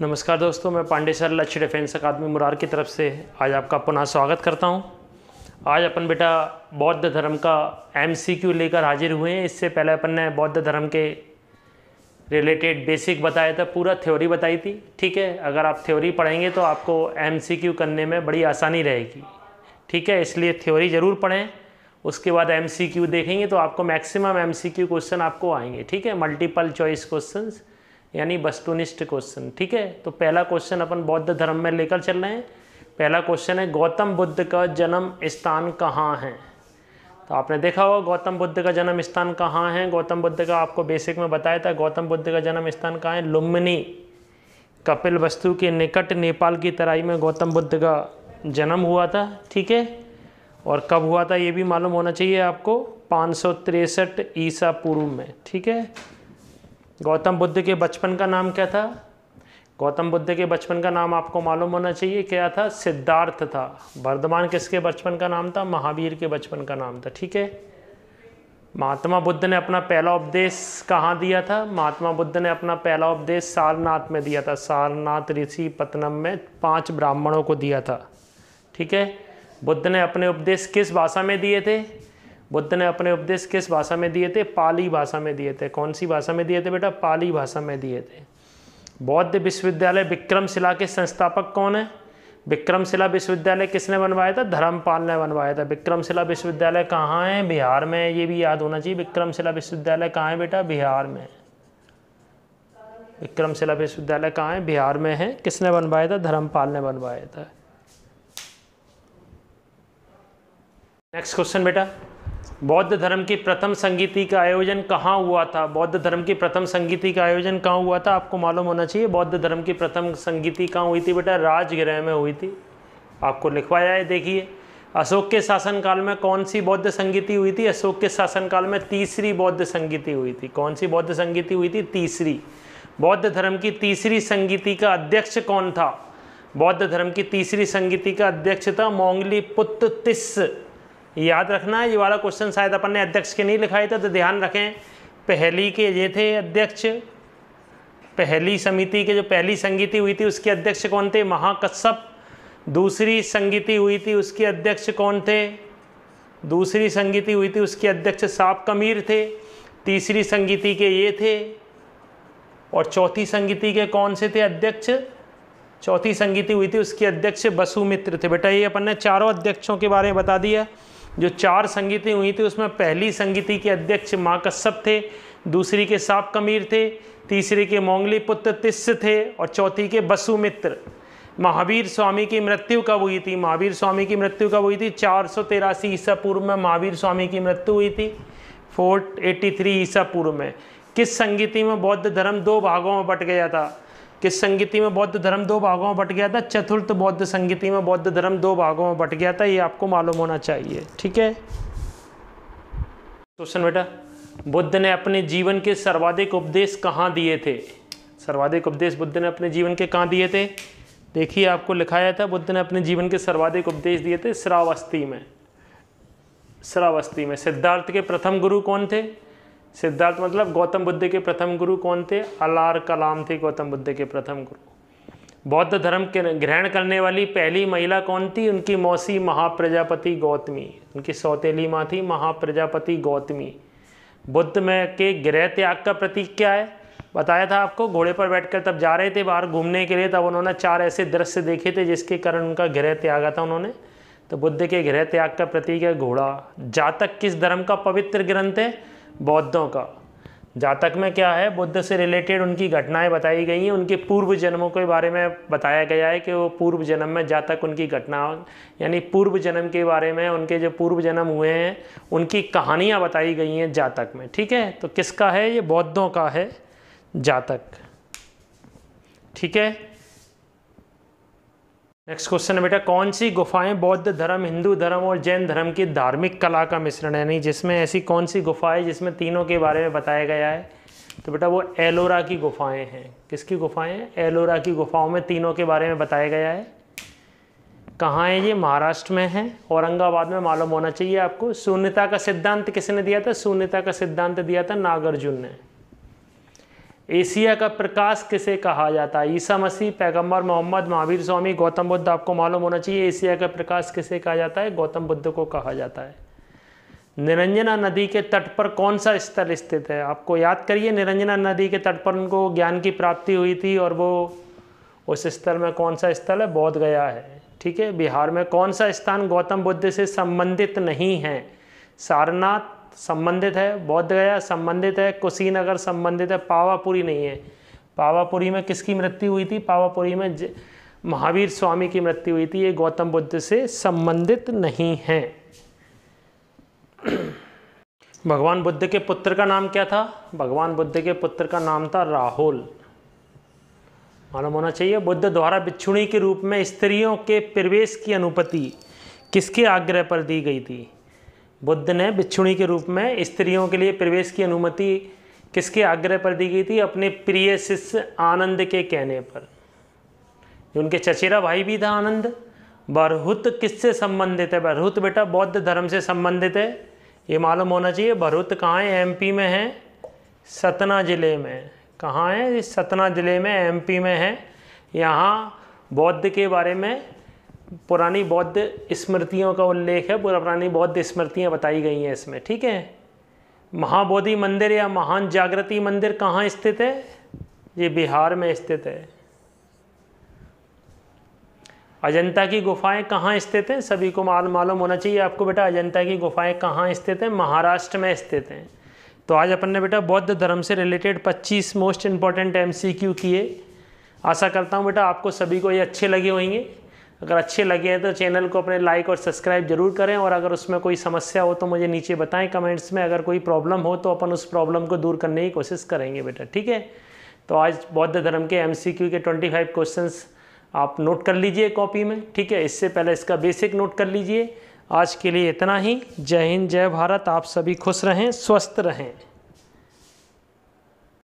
नमस्कार दोस्तों मैं Pandey sir Lakshya defence academy Murar की तरफ से आज आपका पुनः स्वागत करता हूं आज अपन बेटा बौद्ध धर्म का एमसीक्यू लेकर हाजिर हुए हैं इससे पहले अपन ने बौद्ध धर्म के रिलेटेड बेसिक बताया था पूरा थ्योरी बताई थी ठीक है अगर आप थ्योरी पढ़ेंगे तो आपको एम करने में बड़ी आसानी रहेगी ठीक है इसलिए थ्योरी ज़रूर पढ़ें उसके बाद एम देखेंगे तो आपको मैक्सिमम एम क्वेश्चन आपको आएंगे ठीक है मल्टीपल चॉइस क्वेश्चंस यानी वस्तुनिष्ठ क्वेश्चन ठीक है तो पहला क्वेश्चन अपन बौद्ध धर्म में लेकर चल रहे हैं पहला क्वेश्चन है गौतम बुद्ध का जन्म स्थान कहाँ है तो आपने देखा होगा गौतम बुद्ध का जन्म स्थान कहाँ है गौतम बुद्ध का आपको बेसिक में बताया था गौतम बुद्ध का जन्म स्थान कहाँ है लुम्बिनी कपिल वस्तु के निकट नेपाल की तराई में गौतम बुद्ध का जन्म हुआ था ठीक है और कब हुआ था ये भी मालूम होना चाहिए आपको पाँच ईसा पूर्व में ठीक है गौतम बुद्ध के बचपन का नाम क्या था गौतम बुद्ध के बचपन का नाम आपको मालूम होना चाहिए क्या था सिद्धार्थ था वर्धमान किसके बचपन का नाम था महावीर के बचपन का नाम था ठीक है महात्मा बुद्ध ने अपना पहला उपदेश कहाँ दिया था महात्मा बुद्ध ने अपना पहला उपदेश सारनाथ में दिया था सारनाथ ऋषि पतनम में पांच ब्राह्मणों को दिया था ठीक है बुद्ध ने अपने उपदेश किस भाषा में दिए थे बुद्ध ने अपने उपदेश किस भाषा में दिए थे पाली भाषा में दिए थे कौन सी भाषा में दिए थे बेटा पाली भाषा में दिए थे बौद्ध विश्वविद्यालय विक्रमशिला के संस्थापक कौन है विक्रमशिला विश्वविद्यालय किसने बनवाया था धर्मपाल ने बनवाया था विक्रमशिला विश्वविद्यालय कहाँ है बिहार में ये भी याद होना चाहिए विक्रमशिला विश्वविद्यालय कहाँ है बेटा बिहार में विक्रमशिला विश्वविद्यालय कहाँ है बिहार में है किसने बनवाया था धर्मपाल ने बनवाया था नेक्स्ट क्वेश्चन बेटा बौद्ध धर्म की प्रथम संगीति का आयोजन कहाँ हुआ था बौद्ध धर्म की प्रथम संगीति का आयोजन कहाँ हुआ था आपको मालूम होना चाहिए बौद्ध धर्म की प्रथम संगीति कहाँ हुई थी बेटा राजगृह में हुई थी आपको लिखवाया है देखिए अशोक के शासनकाल में कौन सी बौद्ध संगीति हुई थी अशोक के शासनकाल में तीसरी बौद्ध संगीति हुई थी कौन सी बौद्ध संगीति हुई थी तीसरी बौद्ध धर्म की तीसरी संगीति का अध्यक्ष कौन था बौद्ध धर्म की तीसरी संगीति का अध्यक्ष था मोंगली पुत्र तिस याद रखना है ये वाला क्वेश्चन शायद अपन ने अध्यक्ष के नहीं लिखाए थे तो ध्यान रखें पहली के ये थे अध्यक्ष पहली समिति के जो पहली संगीति हुई थी उसके अध्यक्ष कौन थे महाकश्यप दूसरी संगीति हुई थी उसके अध्यक्ष कौन थे दूसरी संगीति हुई थी उसके अध्यक्ष साप कमीर थे तीसरी संगीति के ये थे और चौथी संगीति के कौन से थे अध्यक्ष चौथी संगीति हुई थी उसके अध्यक्ष बसुमित्र थे बेटा ये अपन ने चारों अध्यक्षों के बारे में बता दिया जो चार संगीतें हुई थी उसमें पहली संगीति के अध्यक्ष माँ कश्यप थे दूसरी के साप कमीर थे तीसरी के मोंगली पुत्र तिस्स थे और चौथी के बसुमित्र महावीर स्वामी की मृत्यु कब हुई थी महावीर स्वामी की मृत्यु कब हुई थी चार सौ तिरासी ईसा पूर्व में महावीर स्वामी की मृत्यु हुई थी फोर्ट एट्टी थ्री ईसा पूर्व में किस संगीति में बौद्ध धर्म दो भागों में बट गया था किस संगीति में बौद्ध धर्म दो भागों में बट गया था चतुर्थ बौद्ध संगीति में बौद्ध धर्म दो भागों में बट गया था ये आपको मालूम होना चाहिए ठीक है क्वेश्चन तो बेटा बुद्ध ने अपने जीवन के सर्वाधिक उपदेश कहाँ दिए थे सर्वाधिक उपदेश बुद्ध ने अपने जीवन के कहाँ दिए थे देखिए आपको लिखाया था बुद्ध ने अपने जीवन के सर्वाधिक उपदेश दिए थे श्रावस्ती में श्रावस्ती में सिद्धार्थ के प्रथम गुरु कौन थे सिद्धार्थ मतलब गौतम बुद्ध के प्रथम गुरु कौन थे अलार कलाम थे गौतम बुद्ध के प्रथम गुरु बौद्ध धर्म के ग्रहण करने वाली पहली महिला कौन थी उनकी मौसी महाप्रजापति गौतमी उनकी सौतेली माँ थी महाप्रजापति गौतमी बुद्ध में के ग्रह त्याग का प्रतीक क्या है बताया था आपको घोड़े पर बैठकर तब जा रहे थे बाहर घूमने के लिए तब उन्होंने चार ऐसे दृश्य देखे थे जिसके कारण उनका गृह त्यागा था उन्होंने तो बुद्ध के ग्रह त्याग का प्रतीक है घोड़ा जातक किस धर्म का पवित्र ग्रंथ है बौद्धों का जातक में क्या है बुद्ध से रिलेटेड उनकी घटनाएं बताई गई हैं उनके पूर्व जन्मों के बारे में बताया गया है कि वो पूर्व जन्म में जातक उनकी घटना यानी पूर्व जन्म के बारे में उनके जो पूर्व जन्म हुए हैं उनकी कहानियां बताई गई हैं जातक में ठीक है तो किसका है ये बौद्धों का है जातक ठीक है नेक्स्ट क्वेश्चन है बेटा कौन सी गुफाएं बौद्ध धर्म हिंदू धर्म और जैन धर्म की धार्मिक कला का मिश्रण है नहीं जिसमें ऐसी कौन सी गुफाएं जिसमें तीनों के बारे में बताया गया है तो बेटा वो एलोरा की गुफाएं हैं किसकी गुफाएं हैं एलोरा की गुफाओं में तीनों के बारे में बताया गया है कहाँ है ये महाराष्ट्र में है औरंगाबाद में मालूम होना चाहिए आपको शून्यता का सिद्धांत किसने दिया था शून्यता का सिद्धांत दिया था नागार्जुन ने एशिया का प्रकाश किसे कहा जाता है ईसा मसीह पैगंबर मोहम्मद महावीर स्वामी गौतम बुद्ध आपको मालूम होना चाहिए एशिया का प्रकाश किसे कहा जाता है गौतम बुद्ध को कहा जाता है निरंजना नदी के तट पर कौन सा स्थल स्थित है आपको याद करिए निरंजना नदी के तट पर उनको ज्ञान की प्राप्ति हुई थी और वो उस स्थल में कौन सा स्थल है बौद्ध गया है ठीक है बिहार में कौन सा स्थान गौतम बुद्ध से संबंधित नहीं है सारनाथ संबंधित है बौद्ध गया संबंधित है कुशीनगर संबंधित है पावापुरी नहीं है पावापुरी में किसकी मृत्यु हुई थी पावापुरी में महावीर स्वामी की मृत्यु हुई थी ये गौतम बुद्ध से संबंधित नहीं है भगवान बुद्ध के पुत्र का नाम क्या था भगवान बुद्ध के पुत्र का नाम था राहुल मालूम होना चाहिए बुद्ध द्वारा बिच्छुणी के रूप में स्त्रियों के प्रवेश की अनुपति किसके आग्रह पर दी गई थी बुद्ध ने बिच्छुणी के रूप में स्त्रियों के लिए प्रवेश की अनुमति किसके आग्रह पर दी गई थी अपने प्रिय शिष्य आनंद के कहने पर उनके चचेरा भाई भी था आनंद बरहुत किससे संबंधित है बरहुत बेटा बौद्ध धर्म से संबंधित है ये मालूम होना चाहिए बरहुत कहाँ है एमपी में है सतना ज़िले में कहाँ है सतना ज़िले में एमपी में है यहाँ बौद्ध के बारे में पुरानी बौद्ध स्मृतियों का उल्लेख है पूरा पुरानी बौद्ध स्मृतियाँ बताई गई हैं इसमें ठीक है महाबोधि मंदिर या महान जागृति मंदिर कहाँ स्थित है ये बिहार में स्थित है अजंता की गुफाएं कहाँ स्थित हैं सभी को माल मालूम होना चाहिए आपको बेटा अजंता की गुफाएं कहाँ स्थित हैं महाराष्ट्र में स्थित हैं तो आज अपन ने बेटा बौद्ध धर्म से रिलेटेड 25 मोस्ट इम्पॉर्टेंट एमसीक्यू किए आशा करता हूँ बेटा आपको सभी को ये अच्छे लगे होंगे अगर अच्छे लगे हैं तो चैनल को अपने लाइक और सब्सक्राइब जरूर करें और अगर उसमें कोई समस्या हो तो मुझे नीचे बताएं कमेंट्स में अगर कोई प्रॉब्लम हो तो अपन उस प्रॉब्लम को दूर करने की कोशिश करेंगे बेटा ठीक है तो आज बौद्ध धर्म के एम के ट्वेंटी फाइव क्वेश्चन आप नोट कर लीजिए कॉपी में ठीक है इससे पहले इसका बेसिक नोट कर लीजिए आज के लिए इतना ही जय हिंद जय भारत आप सभी खुश रहें स्वस्थ रहें